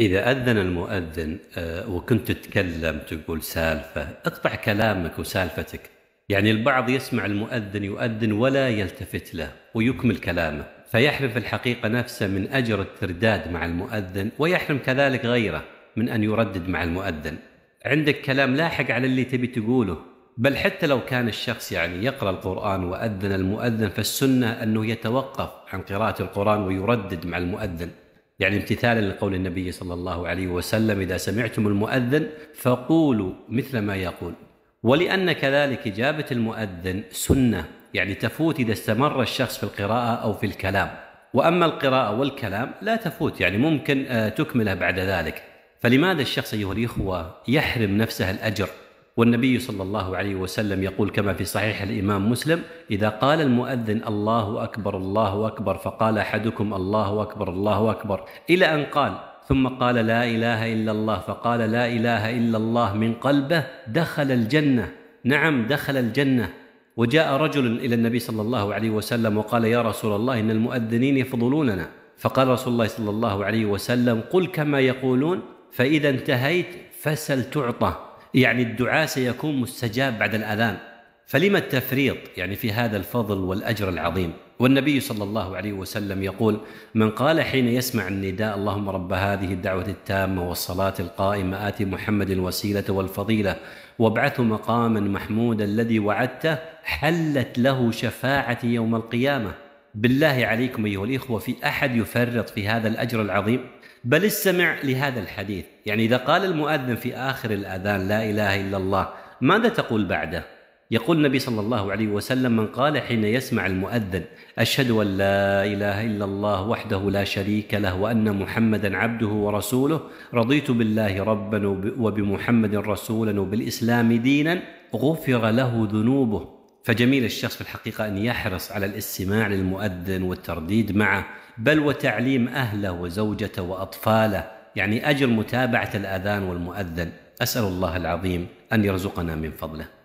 إذا أذن المؤذن آه، وكنت تتكلم تقول سالفة اقطع كلامك وسالفتك يعني البعض يسمع المؤذن يؤذن ولا يلتفت له ويكمل كلامه فيحرم الحقيقة نفسه من أجر الترداد مع المؤذن ويحرم كذلك غيره من أن يردد مع المؤذن عندك كلام لاحق على اللي تبي تقوله بل حتى لو كان الشخص يعني يقرأ القرآن وأذن المؤذن فالسنة أنه يتوقف عن قراءة القرآن ويردد مع المؤذن يعني امتثالا لقول النبي صلى الله عليه وسلم اذا سمعتم المؤذن فقولوا مثل ما يقول ولان كذلك اجابه المؤذن سنه يعني تفوت اذا استمر الشخص في القراءه او في الكلام واما القراءه والكلام لا تفوت يعني ممكن آه، تكمله بعد ذلك فلماذا الشخص ايها الاخوه يحرم نفسه الاجر والنبي صلى الله عليه وسلم يقول كما في صحيح الامام مسلم اذا قال المؤذن الله اكبر الله اكبر فقال احدكم الله اكبر الله اكبر الى ان قال ثم قال لا اله الا الله فقال لا اله الا الله من قلبه دخل الجنه نعم دخل الجنه وجاء رجل الى النبي صلى الله عليه وسلم وقال يا رسول الله ان المؤذنين يفضلوننا فقال رسول الله صلى الله عليه وسلم قل كما يقولون فاذا انتهيت فسل تعطى يعني الدعاء سيكون مستجاب بعد الأذان فلما التفريط يعني في هذا الفضل والأجر العظيم والنبي صلى الله عليه وسلم يقول من قال حين يسمع النداء اللهم رب هذه الدعوة التامة والصلاة القائمة آت محمد الوسيلة والفضيلة وابعثه مقاما محمودا الذي وعدته حلت له شفاعتي يوم القيامة بالله عليكم أيها الإخوة في أحد يفرط في هذا الأجر العظيم بل استمع لهذا الحديث يعني إذا قال المؤذن في آخر الأذان لا إله إلا الله ماذا تقول بعده يقول النبي صلى الله عليه وسلم من قال حين يسمع المؤذن أشهد أن لا إله إلا الله وحده لا شريك له وأن محمدا عبده ورسوله رضيت بالله ربا وبمحمد رسولا وبالإسلام دينا غفر له ذنوبه فجميل الشخص في الحقيقة أن يحرص على الاستماع للمؤذن والترديد معه بل وتعليم أهله وزوجته وأطفاله يعني أجل متابعة الأذان والمؤذن أسأل الله العظيم أن يرزقنا من فضله